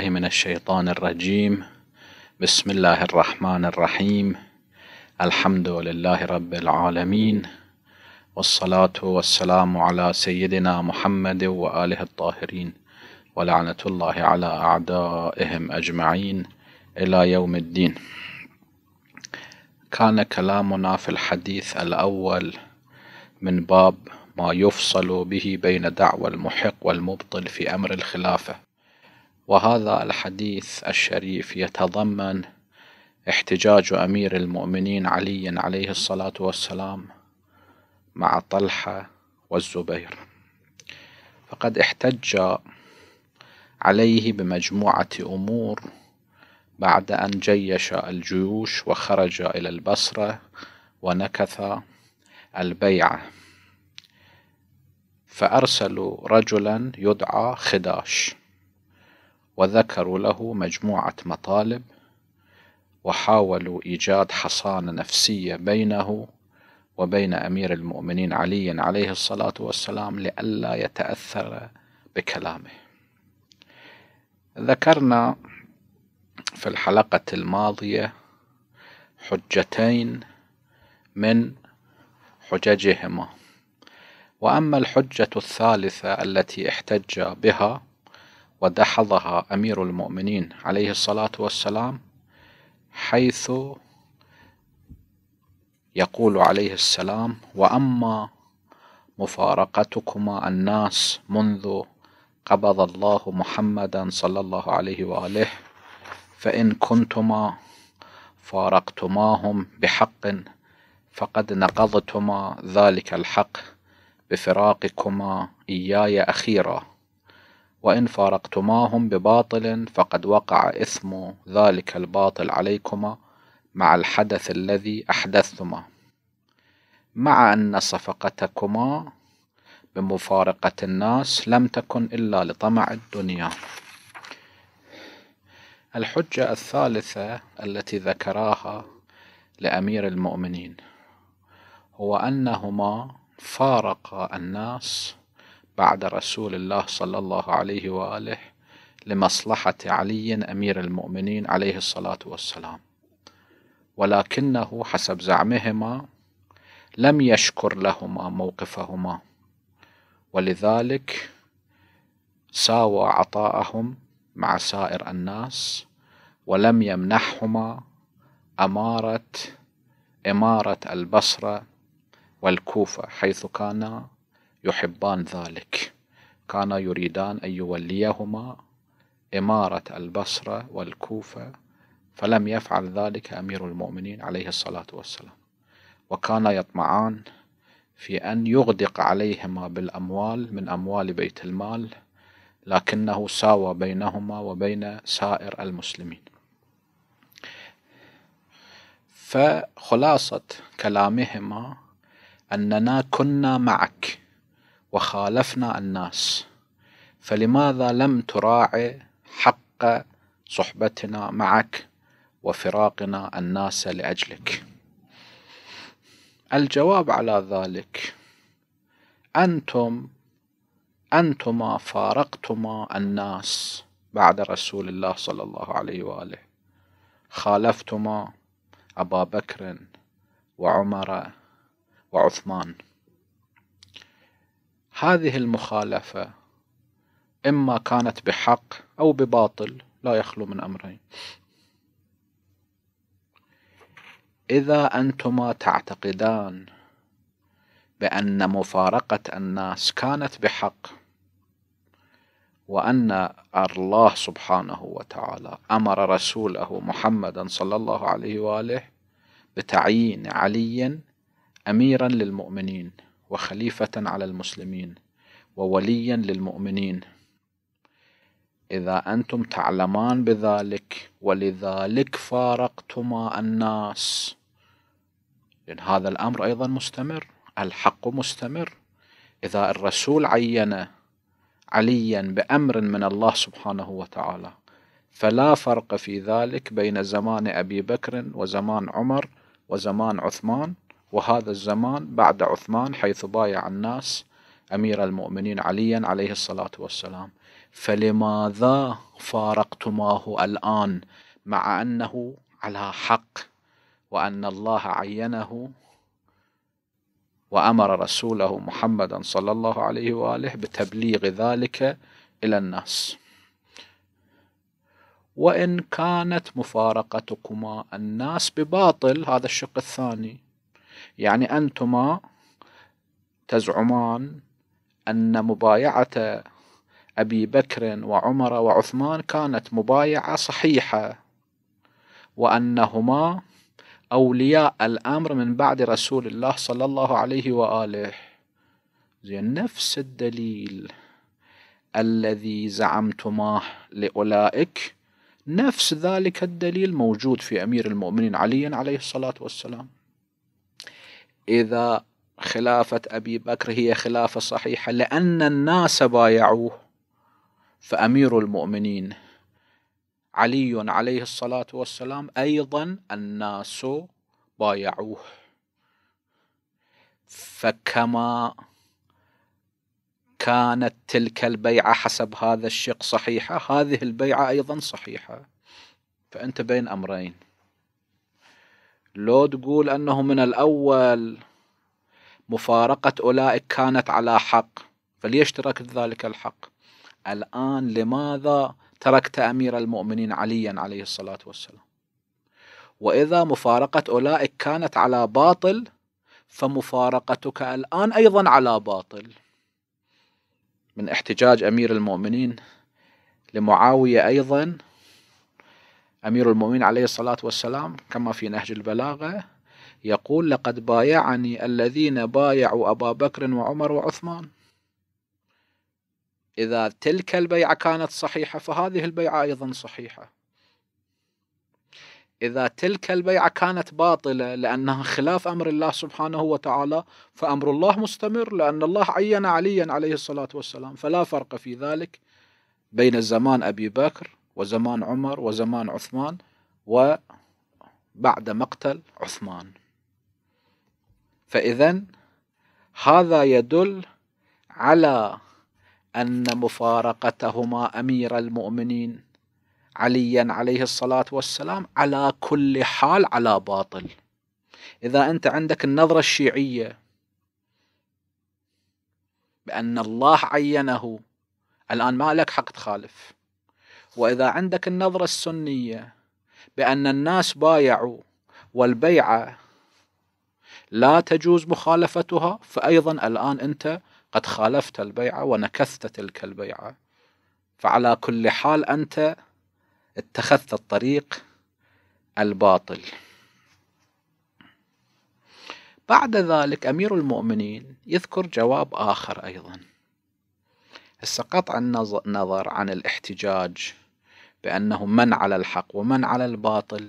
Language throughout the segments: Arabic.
بالله من الشيطان الرجيم بسم الله الرحمن الرحيم الحمد لله رب العالمين والصلاة والسلام على سيدنا محمد وآله الطاهرين ولعنة الله على أعدائهم أجمعين إلى يوم الدين كان كلامنا في الحديث الأول من باب ما يفصل به بين دعوى المحق والمبطل في أمر الخلافة وهذا الحديث الشريف يتضمن احتجاج أمير المؤمنين علي عليه الصلاة والسلام مع طلحة والزبير فقد احتج عليه بمجموعة أمور بعد أن جيش الجيوش وخرج إلى البصرة ونكث البيعة فأرسلوا رجلا يدعى خداش وذكروا له مجموعة مطالب وحاولوا إيجاد حصانة نفسية بينه وبين أمير المؤمنين علي عليه الصلاة والسلام لئلا يتأثر بكلامه ذكرنا في الحلقة الماضية حجتين من حججهما وأما الحجة الثالثة التي احتج بها ودحضها أمير المؤمنين عليه الصلاة والسلام حيث يقول عليه السلام وأما مفارقتكما الناس منذ قبض الله محمدا صلى الله عليه وآله فإن كنتما فارقتماهم بحق فقد نقضتما ذلك الحق بفراقكما إياي أخيرا وإن فارقتماهم بباطل فقد وقع إثم ذلك الباطل عليكما مع الحدث الذي أحدثتما مع أن صفقتكما بمفارقة الناس لم تكن إلا لطمع الدنيا الحجة الثالثة التي ذكراها لأمير المؤمنين هو أنهما فارقا الناس بعد رسول الله صلى الله عليه وآله لمصلحة علي أمير المؤمنين عليه الصلاة والسلام ولكنه حسب زعمهما لم يشكر لهما موقفهما ولذلك ساوى عطاءهم مع سائر الناس ولم يمنحهما أمارة إمارة البصرة والكوفة حيث كانا يحبان ذلك كانا يريدان أن يوليهما إمارة البصرة والكوفة فلم يفعل ذلك أمير المؤمنين عليه الصلاة والسلام وكان يطمعان في أن يغدق عليهما بالأموال من أموال بيت المال لكنه ساوى بينهما وبين سائر المسلمين فخلاصة كلامهما أننا كنا معك وخالفنا الناس فلماذا لم تراعي حق صحبتنا معك وفراقنا الناس لاجلك الجواب على ذلك انتم انتما فارقتما الناس بعد رسول الله صلى الله عليه واله خالفتما ابا بكر وعمر وعثمان هذه المخالفة إما كانت بحق أو بباطل لا يخلو من أمرين إذا أنتما تعتقدان بأن مفارقة الناس كانت بحق وأن الله سبحانه وتعالى أمر رسوله محمدا صلى الله عليه وآله بتعيين علي أميرا للمؤمنين وخليفة على المسلمين ووليا للمؤمنين إذا أنتم تعلمان بذلك ولذلك فارقتما الناس لأن هذا الأمر أيضا مستمر الحق مستمر إذا الرسول عين عليا بأمر من الله سبحانه وتعالى فلا فرق في ذلك بين زمان أبي بكر وزمان عمر وزمان عثمان وهذا الزمان بعد عثمان حيث بايع الناس أمير المؤمنين عليا عليه الصلاة والسلام فلماذا فارقتماه الآن مع أنه على حق وأن الله عينه وأمر رسوله محمدا صلى الله عليه وآله بتبليغ ذلك إلى الناس وإن كانت مفارقتكما الناس بباطل هذا الشق الثاني يعني أنتما تزعمان أن مبايعة أبي بكر وعمر وعثمان كانت مبايعة صحيحة وأنهما أولياء الأمر من بعد رسول الله صلى الله عليه وآله زين نفس الدليل الذي زعمتماه لأولئك نفس ذلك الدليل موجود في أمير المؤمنين علي عليه الصلاة والسلام إذا خلافة أبي بكر هي خلافة صحيحة لأن الناس بايعوه فأمير المؤمنين علي عليه الصلاة والسلام أيضا الناس بايعوه فكما كانت تلك البيعة حسب هذا الشق صحيحة هذه البيعة أيضا صحيحة فأنت بين أمرين لو تقول أنه من الأول مفارقة أولئك كانت على حق فليش تركت ذلك الحق الآن لماذا تركت أمير المؤمنين عليا عليه الصلاة والسلام وإذا مفارقة أولئك كانت على باطل فمفارقتك الآن أيضا على باطل من احتجاج أمير المؤمنين لمعاوية أيضا أمير المؤمنين عليه الصلاة والسلام كما في نهج البلاغة يقول لقد بايعني الذين بايعوا أبا بكر وعمر وعثمان إذا تلك البيعة كانت صحيحة فهذه البيعة أيضا صحيحة إذا تلك البيعة كانت باطلة لأنها خلاف أمر الله سبحانه وتعالى فأمر الله مستمر لأن الله عين عليا عليه الصلاة والسلام فلا فرق في ذلك بين زمان أبي بكر وزمان عمر وزمان عثمان وبعد مقتل عثمان فإذا هذا يدل على أن مفارقتهما أمير المؤمنين عليا عليه الصلاة والسلام على كل حال على باطل إذا أنت عندك النظرة الشيعية بأن الله عينه الآن ما لك حق تخالف وإذا عندك النظرة السنية بأن الناس بايعوا والبيعة لا تجوز مخالفتها فأيضا الآن أنت قد خالفت البيعة ونكثت تلك البيعة فعلى كل حال أنت اتخذت الطريق الباطل بعد ذلك أمير المؤمنين يذكر جواب آخر أيضا السقط عن النظر عن الاحتجاج بأنه من على الحق ومن على الباطل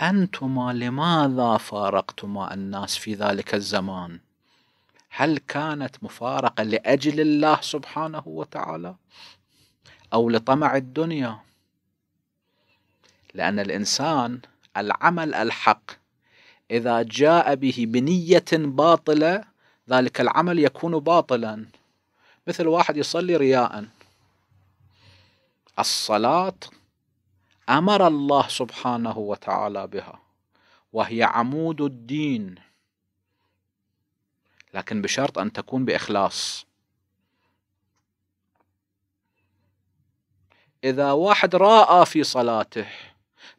أنتما لماذا فارقتما الناس في ذلك الزمان هل كانت مفارقة لأجل الله سبحانه وتعالى أو لطمع الدنيا لأن الإنسان العمل الحق إذا جاء به بنية باطلة ذلك العمل يكون باطلا مثل واحد يصلي رياء الصلاة أمر الله سبحانه وتعالى بها وهي عمود الدين لكن بشرط أن تكون بإخلاص إذا واحد راى في صلاته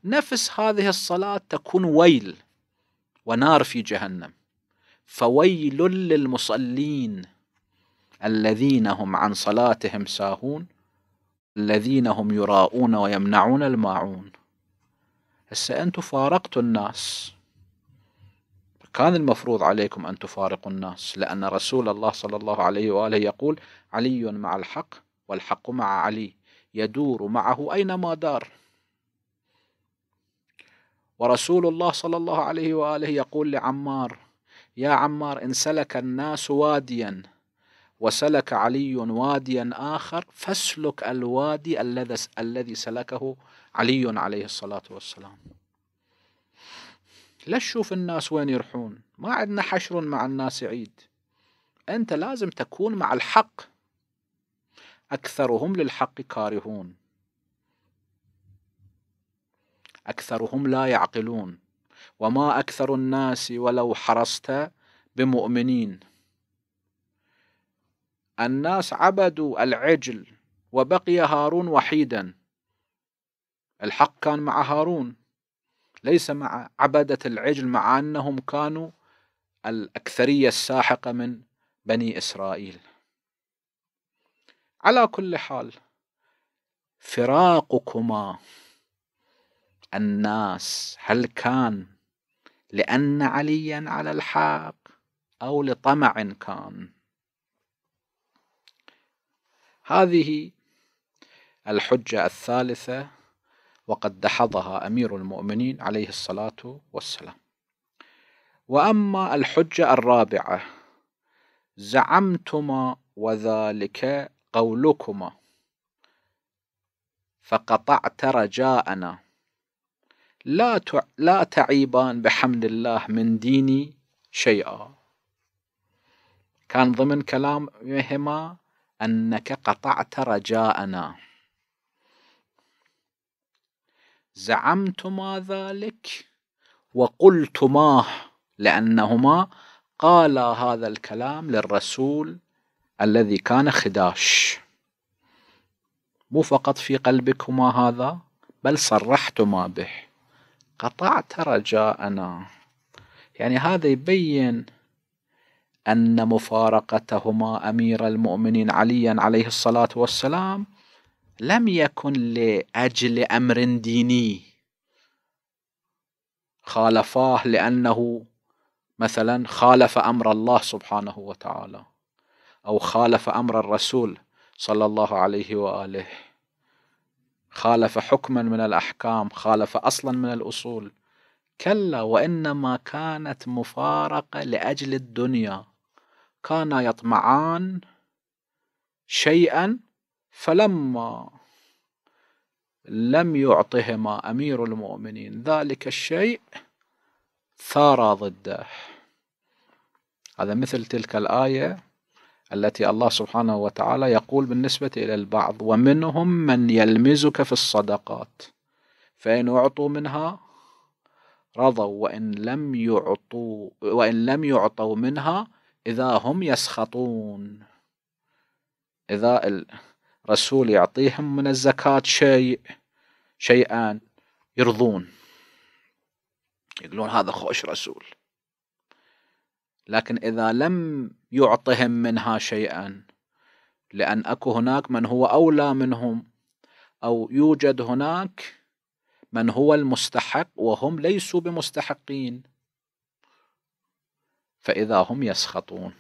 نفس هذه الصلاة تكون ويل ونار في جهنم فويل للمصلين الذين هم عن صلاتهم ساهون الذين هم يراءون ويمنعون الماعون هسه أنتم فارقتوا الناس كان المفروض عليكم أن تفارقوا الناس لأن رسول الله صلى الله عليه وآله يقول علي مع الحق والحق مع علي يدور معه أينما دار ورسول الله صلى الله عليه وآله يقول لعمار يا عمار إن سلك الناس واديا وسلك علي واديا آخر فاسلك الوادي الذي سلكه علي عليه الصلاة والسلام لا تشوف الناس وين يرحون ما عندنا حشر مع الناس عيد أنت لازم تكون مع الحق أكثرهم للحق كارهون أكثرهم لا يعقلون وما أكثر الناس ولو حرصت بمؤمنين الناس عبدوا العجل وبقي هارون وحيدا الحق كان مع هارون ليس مع عبدة العجل مع أنهم كانوا الأكثرية الساحقة من بني إسرائيل على كل حال فراقكما الناس هل كان لأن عليا على الحق أو لطمع كان هذه الحجة الثالثة وقد دحضها أمير المؤمنين عليه الصلاة والسلام وأما الحجة الرابعة زعمتما وذلك قولكما فقطعت رجاءنا لا لا تعيبان بحمد الله من ديني شيئا كان ضمن كلامهما أنك قطعت رجاءنا زعمتما ذلك وقلتماه لأنهما قالا هذا الكلام للرسول الذي كان خداش مو فقط في قلبكما هذا بل صرحتما به قطعت رجاءنا يعني هذا يبين أن مفارقتهما أمير المؤمنين عليا عليه الصلاة والسلام لم يكن لأجل أمر ديني خالفاه لأنه مثلا خالف أمر الله سبحانه وتعالى أو خالف أمر الرسول صلى الله عليه وآله خالف حكما من الأحكام خالف أصلا من الأصول كلا وإنما كانت مفارقة لأجل الدنيا كانا يطمعان شيئا فلما لم يعطهما امير المؤمنين ذلك الشيء ثار ضده هذا مثل تلك الايه التي الله سبحانه وتعالى يقول بالنسبه الى البعض ومنهم من يلمزك في الصدقات فان اعطوا منها رضوا وان لم يعطوا وان لم يعطوا منها إذا هم يسخطون إذا الرسول يعطيهم من الزكاة شيء شيئان يرضون يقولون هذا خوش رسول لكن إذا لم يعطهم منها شيئا لأن أكو هناك من هو أولى منهم أو يوجد هناك من هو المستحق وهم ليسوا بمستحقين فإذا هم يسخطون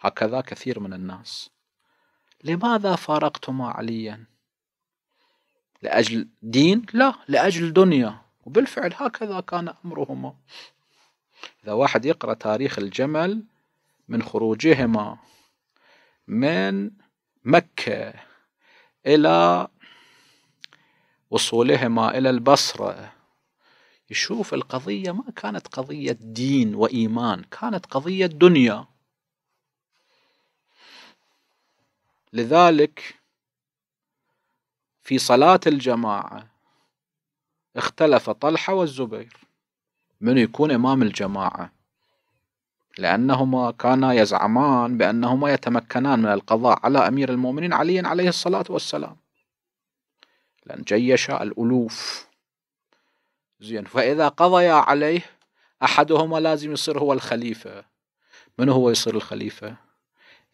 هكذا كثير من الناس لماذا فارقتما عليا لأجل دين لا لأجل دنيا وبالفعل هكذا كان أمرهما إذا واحد يقرأ تاريخ الجمل من خروجهما من مكة إلى وصولهما إلى البصرة يشوف القضية ما كانت قضية دين وإيمان كانت قضية دنيا لذلك في صلاة الجماعة اختلف طلحة والزبير من يكون إمام الجماعة لأنهما كانا يزعمان بأنهما يتمكنان من القضاء على أمير المؤمنين علي عليه الصلاة والسلام لأن جيش الألوف زين فإذا قضي عليه أحدهما لازم يصير هو الخليفة من هو يصير الخليفة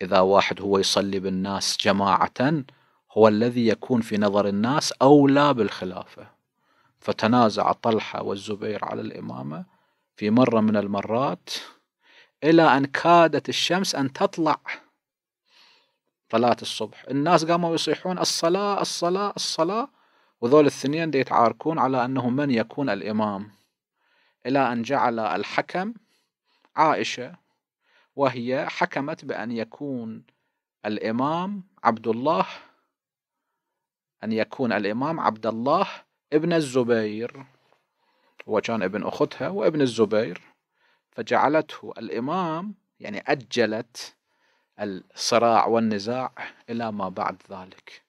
إذا واحد هو يصلي بالناس جماعة هو الذي يكون في نظر الناس أولى بالخلافة فتنازع طلحة والزبير على الإمامة في مرة من المرات إلى أن كادت الشمس أن تطلع صلاة الصبح الناس قاموا يصيحون الصلاة الصلاة الصلاة وذول الثنين دي يتعاركون على أنه من يكون الإمام إلى أن جعل الحكم عائشة وهي حكمت بأن يكون الإمام عبد الله أن يكون الإمام عبد الله ابن الزبير هو كان ابن أختها وابن الزبير فجعلته الإمام يعني أجلت الصراع والنزاع إلى ما بعد ذلك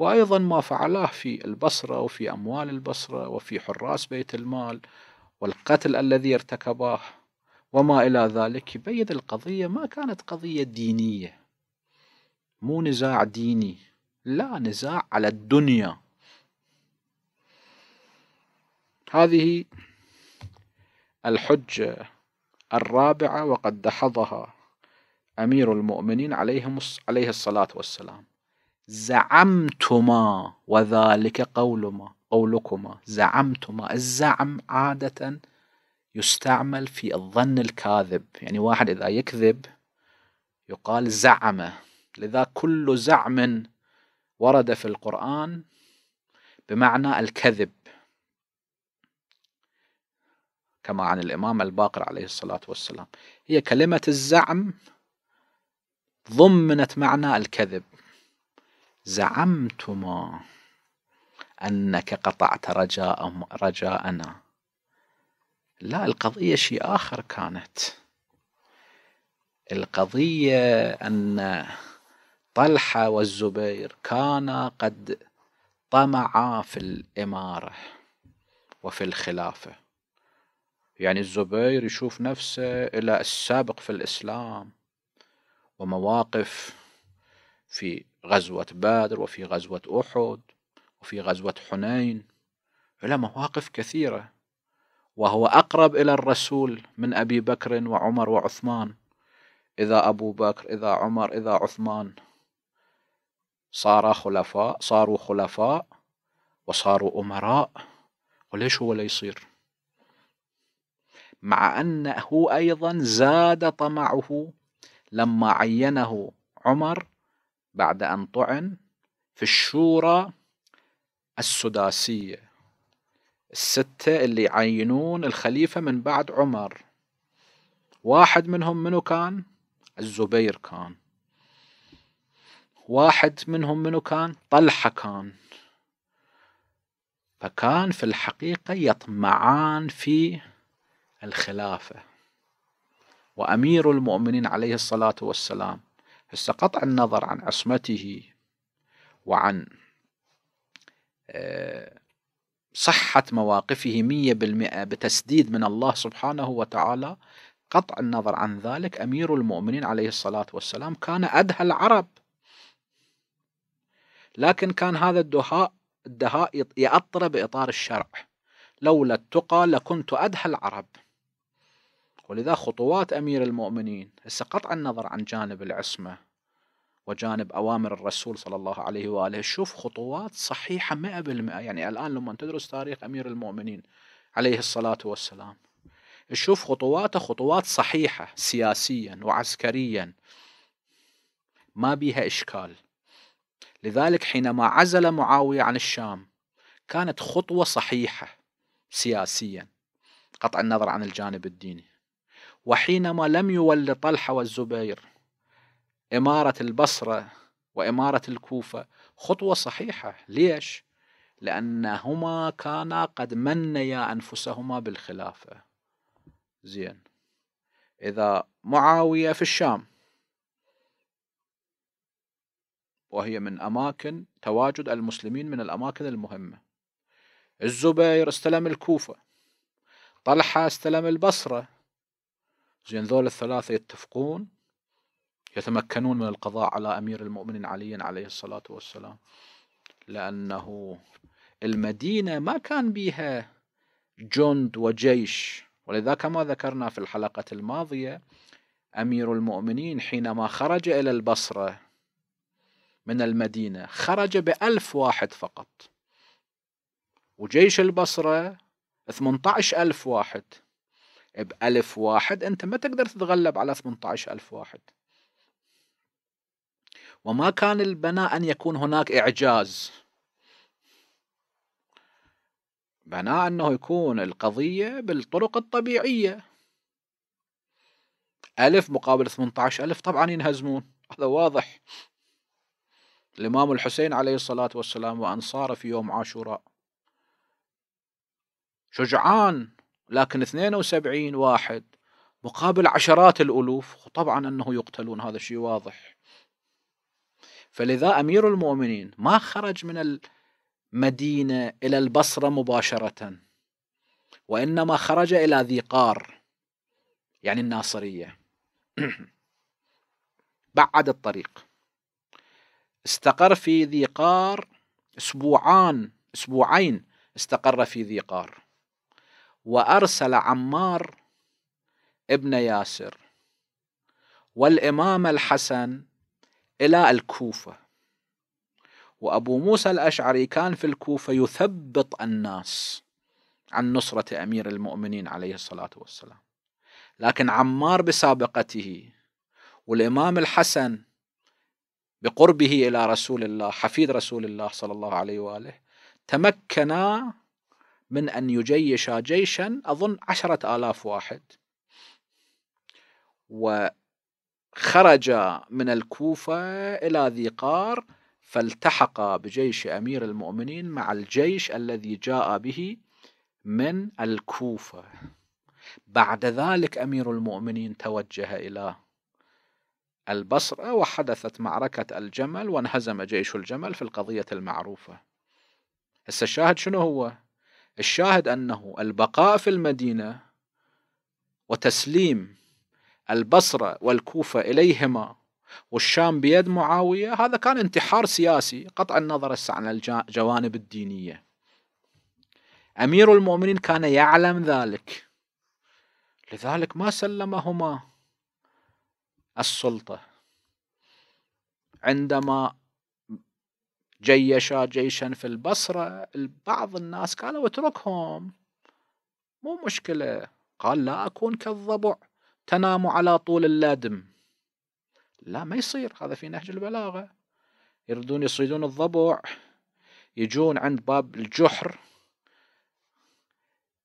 وأيضا ما فعلاه في البصرة وفي أموال البصرة وفي حراس بيت المال والقتل الذي ارتكباه وما إلى ذلك يبين القضية ما كانت قضية دينية مو نزاع ديني لا نزاع على الدنيا هذه الحجة الرابعة وقد دحضها أمير المؤمنين عليه الصلاة والسلام زعمتما وذلك قولما قولكما زعمتما الزعم عادة يستعمل في الظن الكاذب يعني واحد إذا يكذب يقال زعمه لذا كل زعم ورد في القرآن بمعنى الكذب كما عن الإمام الباقر عليه الصلاة والسلام هي كلمة الزعم ضمنت معنى الكذب زعمتما أنك قطعت رجاء رجاءنا لا القضية شيء آخر كانت القضية أن طلحة والزبير كانا قد طمعا في الإمارة وفي الخلافة يعني الزبير يشوف نفسه إلى السابق في الإسلام ومواقف في غزوة بدر وفي غزوة أحد وفي غزوة حنين إلى مواقف كثيرة وهو أقرب إلى الرسول من أبي بكر وعمر وعثمان إذا أبو بكر إذا عمر إذا عثمان صار خلفاء صاروا خلفاء وصاروا أمراء وليش هو لا يصير مع أنه أيضا زاد طمعه لما عينه عمر بعد أن طعن في الشورى السداسية الستة اللي يعينون الخليفة من بعد عمر واحد منهم منو كان الزبير كان واحد منهم منو كان طلحة كان فكان في الحقيقة يطمعان في الخلافة وأمير المؤمنين عليه الصلاة والسلام هسه قطع النظر عن عصمته وعن آه، صحة مواقفه مية بالمئة بتسديد من الله سبحانه وتعالى قطع النظر عن ذلك أمير المؤمنين عليه الصلاة والسلام كان أدهى العرب لكن كان هذا الدهاء الدهاء يأطر بإطار الشرع لولا التقى لكنت أدهى العرب ولذا خطوات أمير المؤمنين هسه قطع النظر عن جانب العصمة وجانب أوامر الرسول صلى الله عليه وآله شوف خطوات صحيحة مئة بالمئة يعني الآن لما تدرس تاريخ أمير المؤمنين عليه الصلاة والسلام تشوف خطواته خطوات صحيحة سياسيا وعسكريا ما بيها إشكال لذلك حينما عزل معاوية عن الشام كانت خطوة صحيحة سياسيا قطع النظر عن الجانب الديني وحينما لم يول طلحة والزبير إمارة البصرة وإمارة الكوفة خطوة صحيحة ليش؟ لأنهما كانا قد منيا أنفسهما بالخلافة زين إذا معاوية في الشام وهي من أماكن تواجد المسلمين من الأماكن المهمة الزبير استلم الكوفة طلحة استلم البصرة زين ذول الثلاثة يتفقون يتمكنون من القضاء على أمير المؤمنين علي عليه الصلاة والسلام لأنه المدينة ما كان بها جند وجيش ولذا كما ذكرنا في الحلقة الماضية أمير المؤمنين حينما خرج إلى البصرة من المدينة خرج بألف واحد فقط وجيش البصرة 18 ألف واحد بألف واحد أنت ما تقدر تتغلب على 18 ألف واحد وما كان البناء أن يكون هناك إعجاز بناء أنه يكون القضية بالطرق الطبيعية ألف مقابل 18 ألف طبعا ينهزمون هذا واضح الإمام الحسين عليه الصلاة والسلام وأنصاره في يوم عاشوراء شجعان لكن 72 واحد مقابل عشرات الألوف طبعا أنه يقتلون هذا الشيء واضح فلذا أمير المؤمنين ما خرج من المدينة إلى البصرة مباشرة وإنما خرج إلى ذي قار يعني الناصرية بعد الطريق استقر في ذي قار أسبوعان أسبوعين استقر في ذي قار وأرسل عمار ابن ياسر والإمام الحسن إلى الكوفة وأبو موسى الأشعري كان في الكوفة يثبط الناس عن نصرة أمير المؤمنين عليه الصلاة والسلام لكن عمار بسابقته والإمام الحسن بقربه إلى رسول الله حفيد رسول الله صلى الله عليه وآله تمكنا من أن يجيش جيشا أظن عشرة آلاف واحد وخرج من الكوفة إلى ذي قار فالتحق بجيش أمير المؤمنين مع الجيش الذي جاء به من الكوفة بعد ذلك أمير المؤمنين توجه إلى البصرة وحدثت معركة الجمل وانهزم جيش الجمل في القضية المعروفة هسه الشاهد شنو هو الشاهد انه البقاء في المدينه وتسليم البصره والكوفه اليهما والشام بيد معاويه هذا كان انتحار سياسي قطع النظر عن الجوانب الدينيه امير المؤمنين كان يعلم ذلك لذلك ما سلمهما السلطه عندما جيشا جيشا في البصرة بعض الناس قالوا اتركهم مو مشكلة قال لا أكون كالضبع تنام على طول اللادم لا ما يصير هذا في نهج البلاغة يردون يصيدون الضبع يجون عند باب الجحر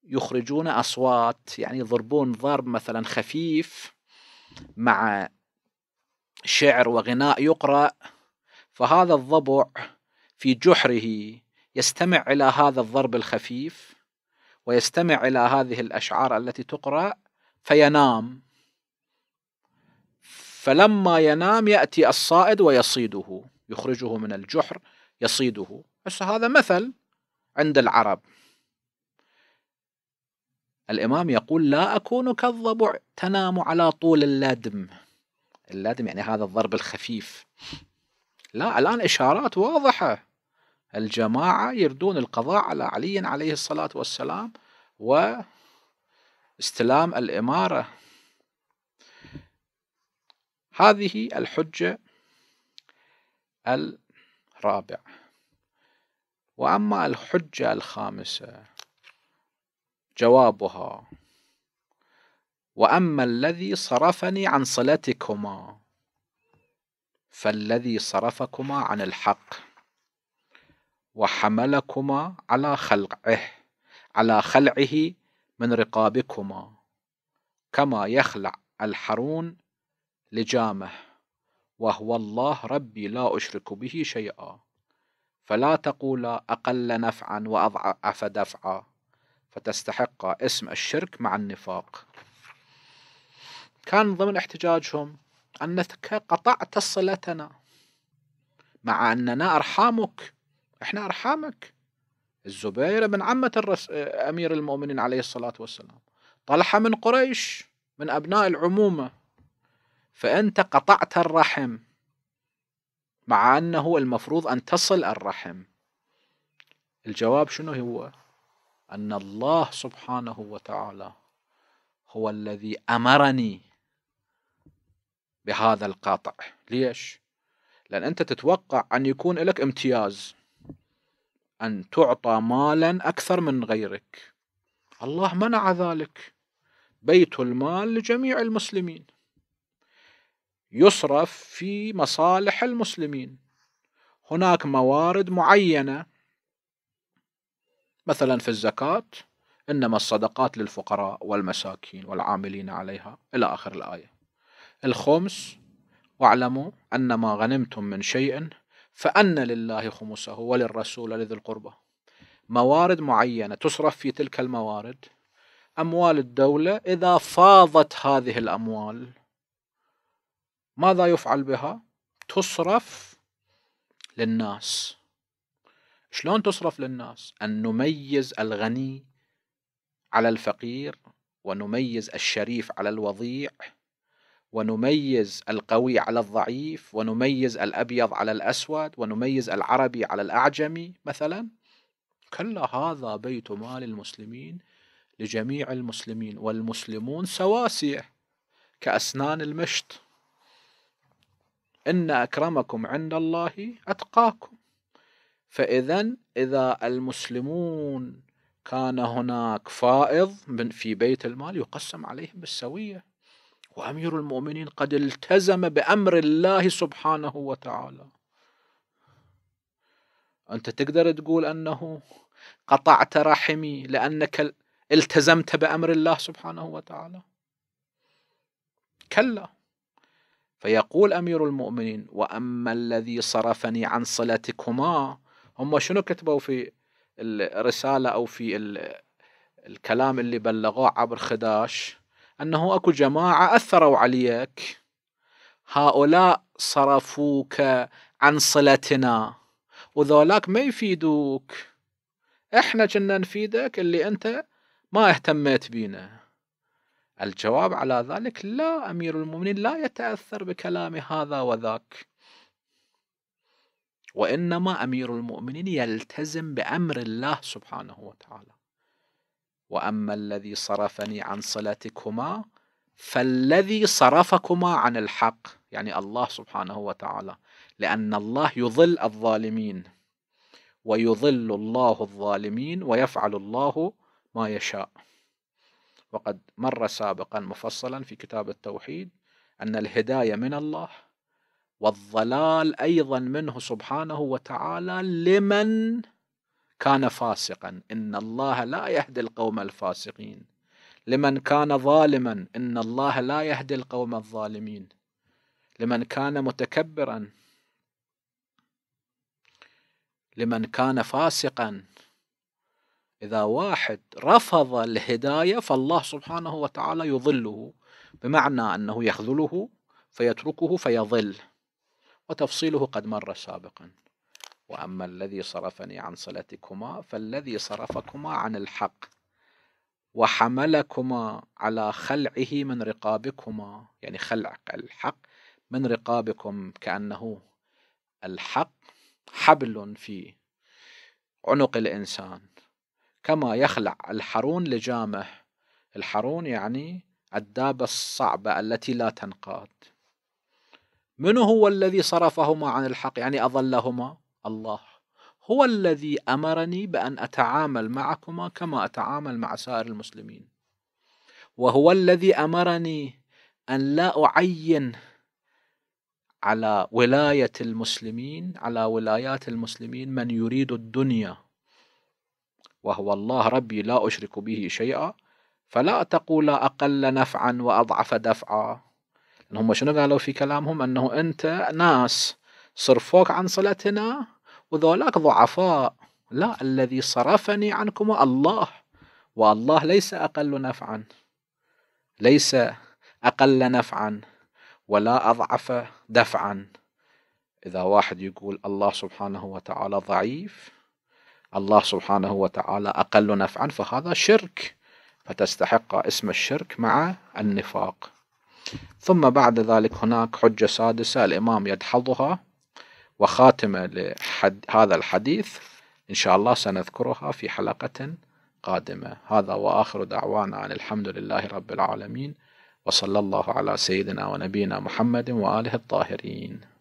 يخرجون أصوات يعني يضربون ضرب مثلا خفيف مع شعر وغناء يقرأ فهذا الضبع في جحره يستمع إلى هذا الضرب الخفيف ويستمع إلى هذه الأشعار التي تقرأ فينام فلما ينام يأتي الصائد ويصيده يخرجه من الجحر يصيده بس هذا مثل عند العرب الإمام يقول لا أكون كالضبع تنام على طول اللدم اللدم يعني هذا الضرب الخفيف لا الآن إشارات واضحة الجماعة يردون القضاء على علي عليه الصلاة والسلام واستلام الإمارة هذه الحجة الرابعة وأما الحجة الخامسة جوابها وأما الذي صرفني عن صلتكما فالذي صرفكما عن الحق وحملكما على خلعه على خلعه من رقابكما كما يخلع الحرون لجامه وهو الله ربي لا أشرك به شيئا فلا تقولا أقل نفعا وأضعف دفعا فتستحق اسم الشرك مع النفاق كان ضمن احتجاجهم أنك قطعت صلتنا مع أننا أرحامك إحنا أرحامك الزبير من عمة الرس... أمير المؤمنين عليه الصلاة والسلام طلحة من قريش من أبناء العمومة فأنت قطعت الرحم مع أنه المفروض أن تصل الرحم الجواب شنو هو أن الله سبحانه وتعالى هو الذي أمرني بهذا القاطع ليش؟ لأن أنت تتوقع أن يكون لك امتياز أن تعطى مالا أكثر من غيرك الله منع ذلك بيت المال لجميع المسلمين يصرف في مصالح المسلمين هناك موارد معينة مثلا في الزكاة إنما الصدقات للفقراء والمساكين والعاملين عليها إلى آخر الآية الخمس واعلموا أن ما غنمتم من شيء فأن لله خمسه وللرسول لذي القربى موارد معينة تصرف في تلك الموارد أموال الدولة إذا فاضت هذه الأموال ماذا يفعل بها؟ تصرف للناس شلون تصرف للناس؟ أن نميز الغني على الفقير ونميز الشريف على الوضيع ونميز القوي على الضعيف ونميز الابيض على الاسود ونميز العربي على الاعجمي مثلا كلا هذا بيت مال المسلمين لجميع المسلمين والمسلمون سواسية كأسنان المشط إن أكرمكم عند الله أتقاكم فإذا إذا المسلمون كان هناك فائض من في بيت المال يقسم عليهم بالسوية وامير المؤمنين قد التزم بامر الله سبحانه وتعالى انت تقدر تقول انه قطعت رحمي لانك التزمت بامر الله سبحانه وتعالى كلا فيقول امير المؤمنين واما الذي صرفني عن صلتكما هم شنو كتبوا في الرساله او في الكلام اللي بلغوه عبر خداش أنه أكو جماعة أثروا عليك هؤلاء صرفوك عن صلتنا وذولاك ما يفيدوك احنا كنا نفيدك اللي انت ما اهتميت بينا الجواب على ذلك لا امير المؤمنين لا يتاثر بكلام هذا وذاك وانما امير المؤمنين يلتزم بامر الله سبحانه وتعالى واما الذي صرفني عن صلاتكما فالذي صرفكما عن الحق يعني الله سبحانه وتعالى لان الله يضل الظالمين ويضل الله الظالمين ويفعل الله ما يشاء وقد مر سابقا مفصلا في كتاب التوحيد ان الهدايه من الله والضلال ايضا منه سبحانه وتعالى لمن كان فاسقا ان الله لا يهدي القوم الفاسقين لمن كان ظالما ان الله لا يهدي القوم الظالمين لمن كان متكبرا لمن كان فاسقا اذا واحد رفض الهدايه فالله سبحانه وتعالى يضله بمعنى انه يخذله فيتركه فيضل وتفصيله قد مر سابقا وأما الذي صرفني عن صلتكما فالذي صرفكما عن الحق وحملكما على خلعه من رقابكما يعني خلع الحق من رقابكم كأنه الحق حبل في عنق الإنسان كما يخلع الحرون لجامه الحرون يعني الدابة الصعبة التي لا تنقاد من هو الذي صرفهما عن الحق يعني أظلهما الله هو الذي امرني بان اتعامل معكما كما اتعامل مع سائر المسلمين وهو الذي امرني ان لا اعين على ولايه المسلمين على ولايات المسلمين من يريد الدنيا وهو الله ربي لا اشرك به شيئا فلا تقول اقل نفعا واضعف دفعا هم شنو قالوا في كلامهم انه انت ناس صرفوك عن صلتنا وذولاك ضعفاء لا الذي صرفني عنكم الله والله ليس أقل نفعا ليس أقل نفعا ولا أضعف دفعا إذا واحد يقول الله سبحانه وتعالى ضعيف الله سبحانه وتعالى أقل نفعا فهذا شرك فتستحق اسم الشرك مع النفاق ثم بعد ذلك هناك حجة سادسة الإمام يدحضها وخاتمة لحد هذا الحديث إن شاء الله سنذكرها في حلقة قادمة هذا وآخر دعوانا عن الحمد لله رب العالمين وصلى الله على سيدنا ونبينا محمد وآله الطاهرين